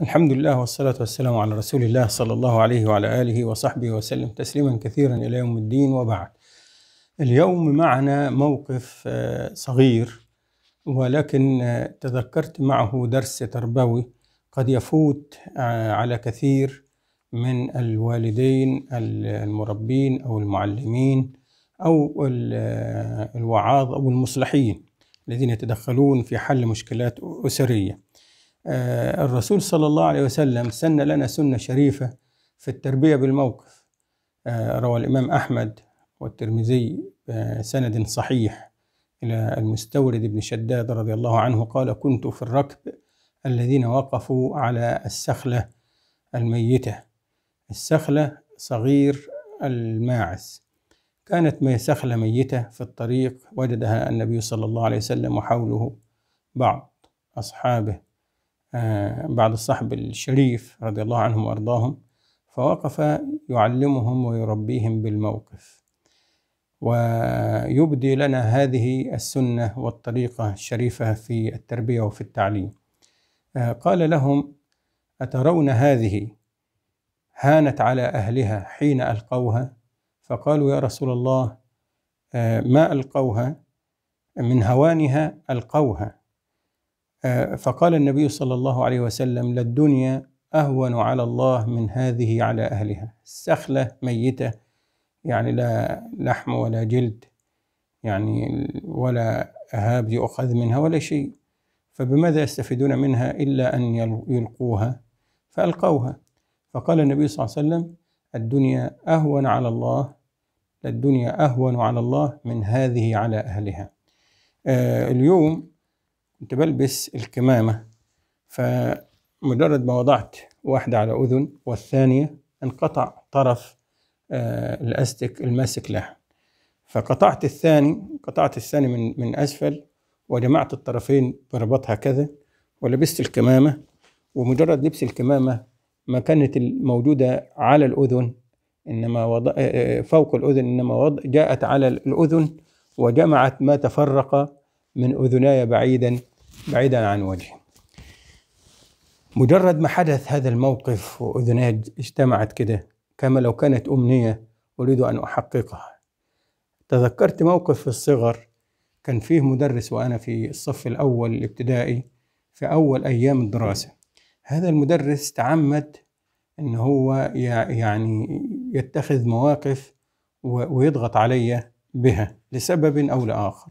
الحمد لله والصلاة والسلام على رسول الله صلى الله عليه وعلى آله وصحبه وسلم تسليما كثيرا إلى يوم الدين وبعد اليوم معنا موقف آه، صغير ولكن آه، تذكرت معه درس تربوي قد يفوت آه، على كثير من الوالدين المربين أو المعلمين أو الوعاظ أو المصلحين الذين يتدخلون في حل مشكلات أسرية آه، الرسول صلى الله عليه وسلم سن لنا سنة شريفة في التربية بالموقف آه، روى الإمام أحمد والترمذي سند صحيح إلى المستورد بن شداد رضي الله عنه قال كنت في الركب الذين وقفوا على السخلة الميتة السخلة صغير الماعز كانت سخلة ميتة في الطريق وجدها النبي صلى الله عليه وسلم وحوله بعض أصحابه آه، بعد الصحب الشريف رضي الله عنهم وأرضاهم فوقف يعلمهم ويربيهم بالموقف ويبدي لنا هذه السنة والطريقة الشريفة في التربية وفي التعليم آه، قال لهم أترون هذه هانت على أهلها حين ألقوها فقالوا يا رسول الله آه، ما ألقوها من هوانها ألقوها آه، فقال النبي صلى الله عليه وسلم للدنيا أهون على الله من هذه على أهلها سخلة ميتة يعني لا لحم ولا جلد يعني ولا أهاب يؤخذ منها ولا شيء فبماذا يستفيدون منها إلا أن يلقوها فألقوها فقال النبي صلى الله عليه وسلم الدنيا أهون على الله الدنيا أهون على الله من هذه على أهلها آه، اليوم كنت بلبس الكمامة فمجرد ما وضعت واحدة على أذن والثانية انقطع طرف آه، الأستك الماسك لها فقطعت الثاني قطعت الثاني من من أسفل وجمعت الطرفين بربطها هكذا ولبست الكمامة ومجرد لبس الكمامة ما كانت الموجودة على الأذن إنما وض... آه، آه، فوق الأذن إنما وض... جاءت على الأذن وجمعت ما تفرق من أذناي بعيدا بعيدا عن وجهي مجرد ما حدث هذا الموقف وأذناي اجتمعت كده كما لو كانت أمنية أريد أن أحققها تذكرت موقف في الصغر كان فيه مدرس وأنا في الصف الأول الابتدائي في أول أيام الدراسة هذا المدرس تعمد ان هو يعني يتخذ مواقف ويضغط علي بها لسبب او لاخر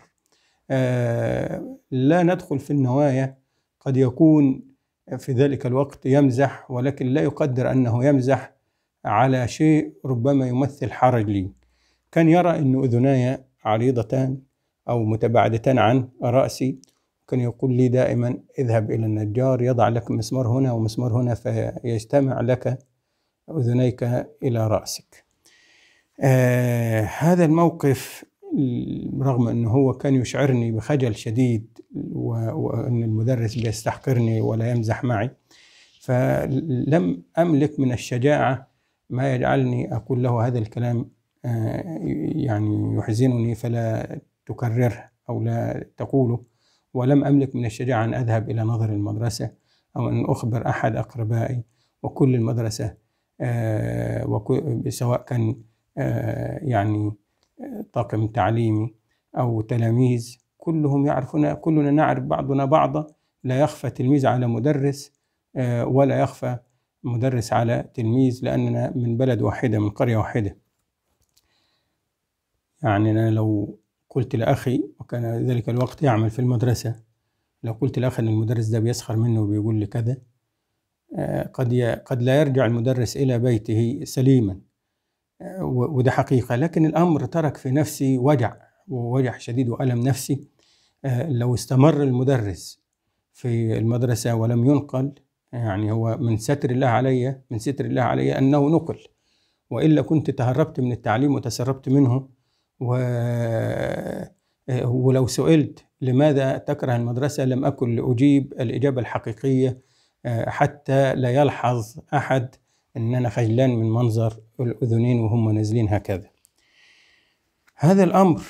آه، لا ندخل في النوايا قد يكون في ذلك الوقت يمزح ولكن لا يقدر أنه يمزح على شيء ربما يمثل حرج لي كان يرى أن أذناي عريضتان أو متباعدتان عن رأسي كان يقول لي دائما اذهب إلى النجار يضع لك مسمار هنا ومسمار هنا فيجتمع لك أذنيك إلى رأسك آه هذا الموقف رغم أنه هو كان يشعرني بخجل شديد وأن المدرس بيستحقرني ولا يمزح معي فلم أملك من الشجاعة ما يجعلني أقول له هذا الكلام آه، يعني يحزنني فلا تكرره أو لا تقوله ولم أملك من الشجاعة أن أذهب إلى نظر المدرسة أو أن أخبر أحد أقربائي وكل المدرسة آه، سواء كان آه، يعني طاقم تعليمي أو تلاميذ كلهم يعرفون كلنا نعرف بعضنا بعضا لا يخفى تلميذ على مدرس آه، ولا يخفى مدرس على تلميذ لأننا من بلد واحدة من قرية واحدة يعني أنا لو قلت لأخي وكان ذلك الوقت يعمل في المدرسة لو قلت لأخي أن المدرس ده بيسخر منه وبيقول لي كذا آه، قد قد لا يرجع المدرس إلى بيته سليما وده حقيقة لكن الأمر ترك في نفسي وجع ووجع شديد وألم نفسي آه، لو استمر المدرس في المدرسة ولم ينقل يعني هو من ستر الله علي من ستر الله علي أنه نقل وإلا كنت تهربت من التعليم وتسربت منه و آه، ولو سئلت لماذا تكره المدرسة لم أكن لأجيب الإجابة الحقيقية آه، حتى لا يلحظ أحد ان انا خجلان من منظر الاذنين وهم نازلين هكذا هذا الامر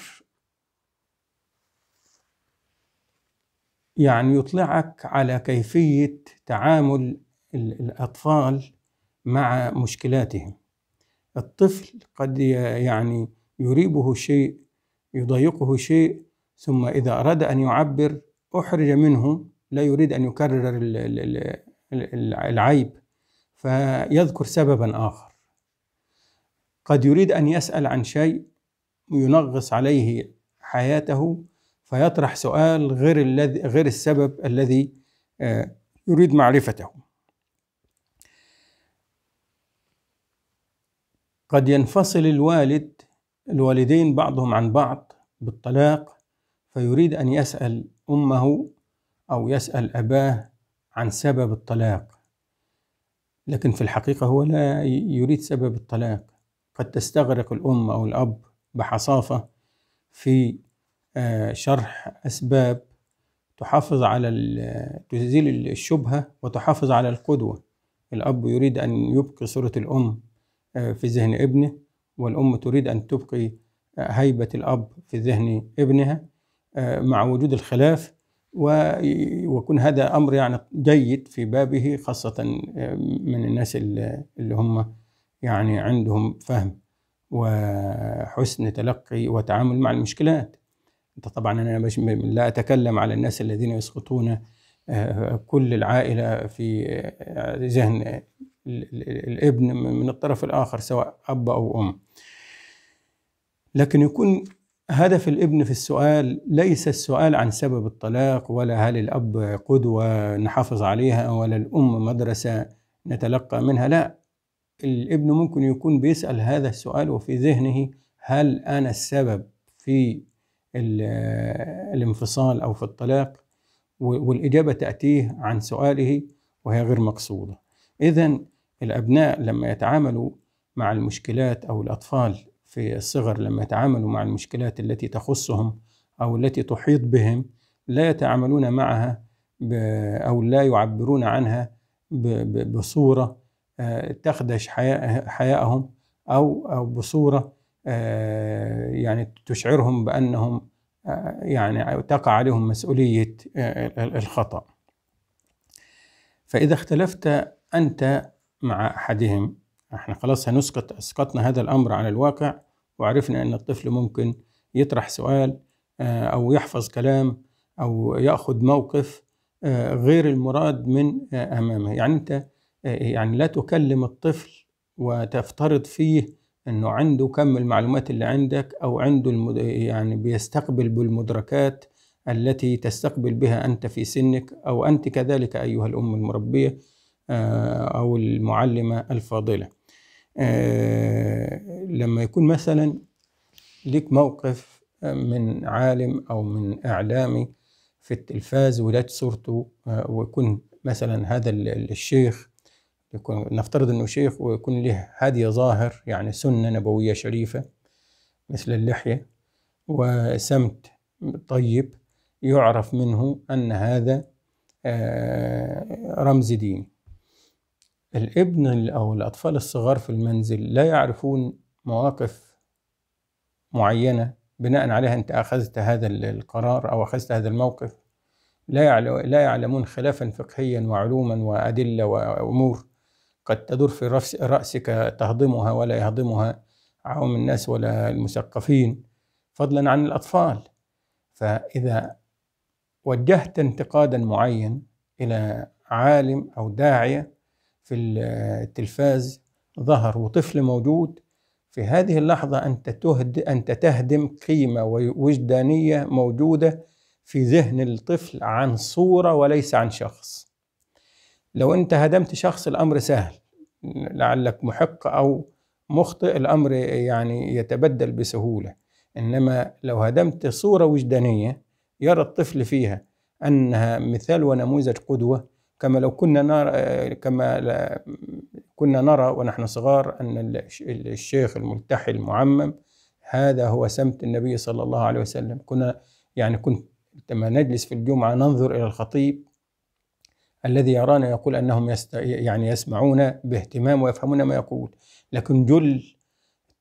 يعني يطلعك على كيفيه تعامل الاطفال مع مشكلاتهم الطفل قد يعني يريبه شيء يضايقه شيء ثم اذا اراد ان يعبر احرج منه لا يريد ان يكرر العيب فيذكر سببا آخر قد يريد أن يسأل عن شيء ينغص عليه حياته فيطرح سؤال غير الذي غير السبب الذي آه، يريد معرفته قد ينفصل الوالد الوالدين بعضهم عن بعض بالطلاق فيريد ان يسال امه او يسال اباه عن سبب الطلاق لكن في الحقيقة هو لا يريد سبب الطلاق قد تستغرق الأم أو الأب بحصافة في آه، شرح أسباب تحافظ على تزيل الشبهة وتحافظ على القدوة الأب يريد أن يبقي صورة الأم آه، في ذهن ابنه والأم تريد أن تبقي آه، هيبة الأب في ذهن ابنها مع وجود الخلاف ويكون هذا أمر يعني جيد في بابه خاصة آه، من الناس اللي هم يعني عندهم فهم وحسن تلقي وتعامل مع المشكلات انت طبعا انا مش لا اتكلم على الناس الذين يسقطون آه، كل العائله في آه، ذهن الابن من الطرف الاخر سواء اب او ام لكن يكون هدف الابن في السؤال ليس السؤال عن سبب الطلاق ولا هل الأب قدوة نحافظ عليها ولا الأم مدرسة نتلقى منها لا الابن ممكن يكون بيسأل هذا السؤال وفي ذهنه هل أنا السبب في آه، الانفصال أو في الطلاق والإجابة تأتيه عن سؤاله وهي غير مقصودة إذا الأبناء لما يتعاملوا مع المشكلات أو الأطفال في الصغر لما يتعاملوا مع المشكلات التي تخصهم أو التي تحيط بهم لا يتعاملون معها أو لا يعبرون عنها بصورة آه، تخدش حياءهم أو أو بصورة آه، يعني تشعرهم بأنهم آه، يعني تقع عليهم مسؤولية الخطأ فإذا اختلفت أنت مع أحدهم احنا خلاص هنسقط اسقطنا هذا الامر عن الواقع وعرفنا أن الطفل ممكن يطرح سؤال آه، أو يحفظ كلام أو يأخذ موقف آه، غير المراد من آه، أمامه يعني أنت يعني لا تكلم الطفل وتفترض فيه أنه عنده كم المعلومات اللي عندك أو عنده المد... يعني بيستقبل بالمدركات التي تستقبل بها أنت في سنك أو أنت كذلك أيها الأم المربية أو المعلمة الفاضلة يكون مثلا ليك موقف آه، من عالم أو من إعلامي في التلفاز ولات صورته آه، ويكون مثلا هذا الشيخ يكون نفترض أنه شيخ ويكون له هدي ظاهر يعني سنة نبوية شريفة مثل اللحية وسمت طيب يعرف منه أن هذا آه، رمز ديني الابن أو الأطفال الصغار في المنزل لا يعرفون مواقف معينة بناء عليها أنت أخذت هذا القرار أو أخذت هذا الموقف لا لا يعلمون خلافا فقهيا وعلوما وأدلة وأمور قد تدور في رأسك تهضمها ولا يهضمها عوام الناس ولا المثقفين فضلا عن الأطفال فإذا وجهت انتقادا معين إلى عالم أو داعية في التلفاز ظهر وطفل موجود في هذه اللحظة أنت, تهد أنت تهدم قيمة وجدانية موجودة في ذهن الطفل عن صورة وليس عن شخص لو أنت هدمت شخص الأمر سهل لعلك محق أو مخطئ الأمر يعني يتبدل بسهولة إنما لو هدمت صورة وجدانية يرى الطفل فيها أنها مثال ونموذج قدوة كما لو كنا نرى كما كنا نرى ونحن صغار أن الشيخ الملتحي المعمم هذا هو سمت النبي صلى الله عليه وسلم كنا يعني كنت لما نجلس في الجمعة ننظر إلى الخطيب الذي يرانا يقول أنهم يست... يعني يسمعون باهتمام ويفهمون ما يقول لكن جل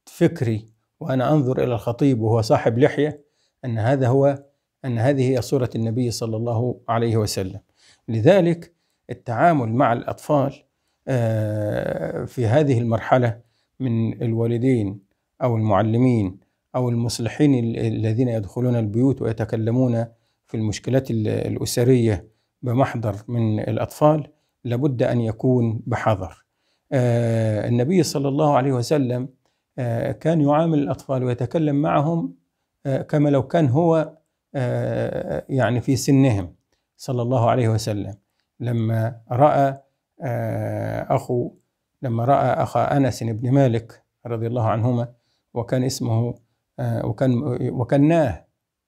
فكري وأنا أنظر إلى الخطيب وهو صاحب لحية أن هذا هو أن هذه هي صورة النبي صلى الله عليه وسلم لذلك التعامل مع الأطفال آه، في هذه المرحلة من الوالدين أو المعلمين أو المصلحين الذين يدخلون البيوت ويتكلمون في المشكلات الأسرية بمحضر من الأطفال لابد أن يكون بحذر آه، النبي صلى الله عليه وسلم آه، كان يعامل الأطفال ويتكلم معهم كما لو كان هو يعني في سنهم صلى الله عليه وسلم لما رأى آه، أخو لما رأى أخا أنس بن مالك رضي الله عنهما وكان اسمه آه، وكان وكناه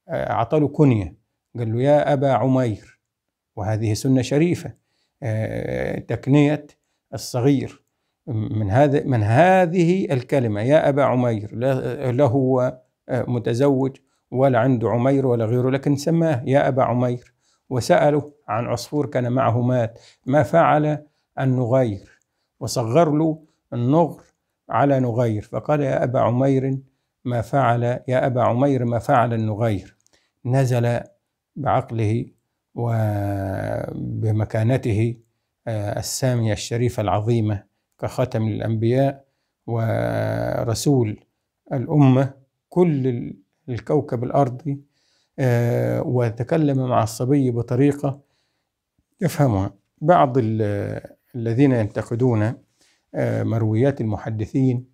آه، أعطاه كنية قال له يا أبا عمير وهذه سنة شريفة تكنية الصغير من هذا من هذه الكلمة يا أبا عمير لا هو متزوج ولا عنده عمير ولا غيره لكن سماه يا أبا عمير وسأله عن عصفور كان معه مات ما فعل النغير وصغر له النغر على نغير فقال يا أبا عمير ما فعل يا أبا عمير ما فعل النغير نزل بعقله وبمكانته آه، السامية الشريفة العظيمة كخاتم الأنبياء ورسول الأمة كل الكوكب الأرضي آه، وتكلم مع الصبي بطريقة يفهمها بعض الذين ينتقدون آه، مرويات المحدثين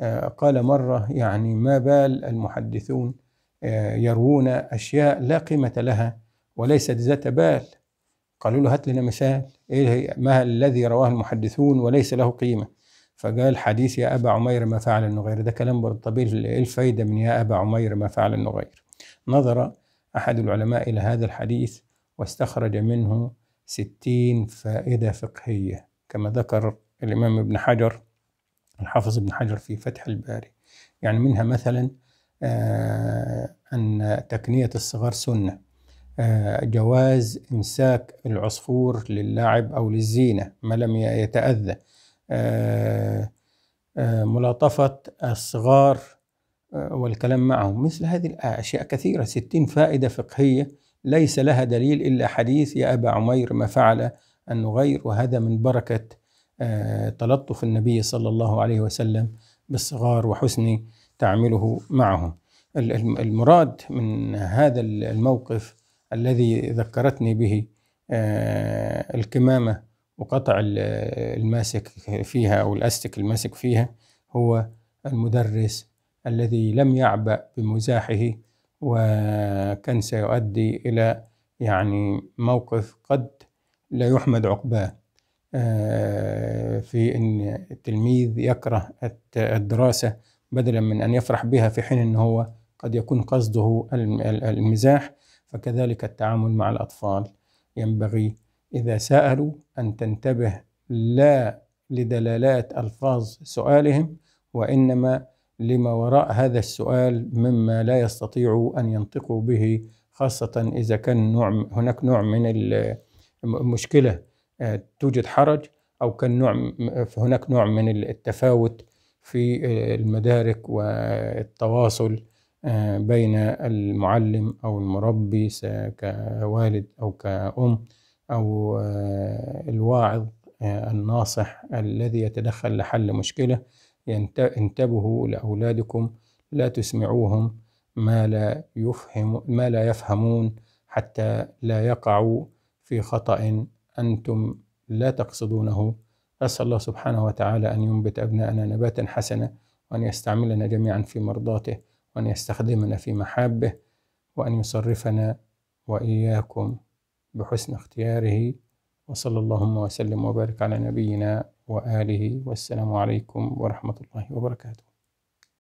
آه، قال مرة يعني ما بال المحدثون آه، يروون أشياء لا قيمة لها وليست ذات بال قالوا له هات لنا مثال إيه ما الذي رواه المحدثون وليس له قيمة فقال حديث يا أبا عمير ما فعل النغير ده كلام طبيعي إيه الفايدة من يا أبا عمير ما فعل النغير نظر أحد العلماء إلى هذا الحديث واستخرج منه ستين فائدة فقهية كما ذكر الإمام ابن حجر الحافظ ابن حجر في فتح الباري يعني منها مثلا آه، أن تكنية الصغار سنة آه، جواز إمساك العصفور للاعب أو للزينة ما لم يتأذى آه، ملاطفة الصغار والكلام معهم مثل هذه الأشياء كثيرة ستين فائدة فقهية ليس لها دليل إلا حديث يا أبا عمير ما فعل أن نغير وهذا من بركة آه، تلطف النبي صلى الله عليه وسلم بالصغار وحسن تعامله معهم المراد من هذا الموقف الذي ذكرتني به آه، الكمامة وقطع الماسك فيها أو الأستك الماسك فيها هو المدرس الذي لم يعبأ بمزاحه وكان سيؤدي إلى يعني موقف قد لا يحمد عقباه آه، في أن التلميذ يكره الدراسة بدلا من أن يفرح بها في حين أن هو قد يكون قصده المزاح فكذلك التعامل مع الأطفال ينبغي إذا سألوا أن تنتبه لا لدلالات ألفاظ سؤالهم وإنما لما وراء هذا السؤال مما لا يستطيعوا أن ينطقوا به خاصة إذا كان نوع هناك نوع من مشكلة آه، توجد حرج أو كان نوع هناك نوع من التفاوت في آه، المدارك والتواصل آه، بين المعلم أو المربي كوالد أو كأم أو الواعظ الناصح الذي يتدخل لحل مشكلة انتبهوا لأولادكم لا تسمعوهم ما لا يفهم ما لا يفهمون حتى لا يقعوا في خطأ أنتم لا تقصدونه أسأل الله سبحانه وتعالى أن ينبت أبناءنا نباتا حسنا وأن يستعملنا جميعا في مرضاته وأن يستخدمنا في محابه وأن يصرفنا وإياكم بحسن اختياره وصلى اللهم وسلم وبارك على نبينا وآله والسلام عليكم ورحمة الله وبركاته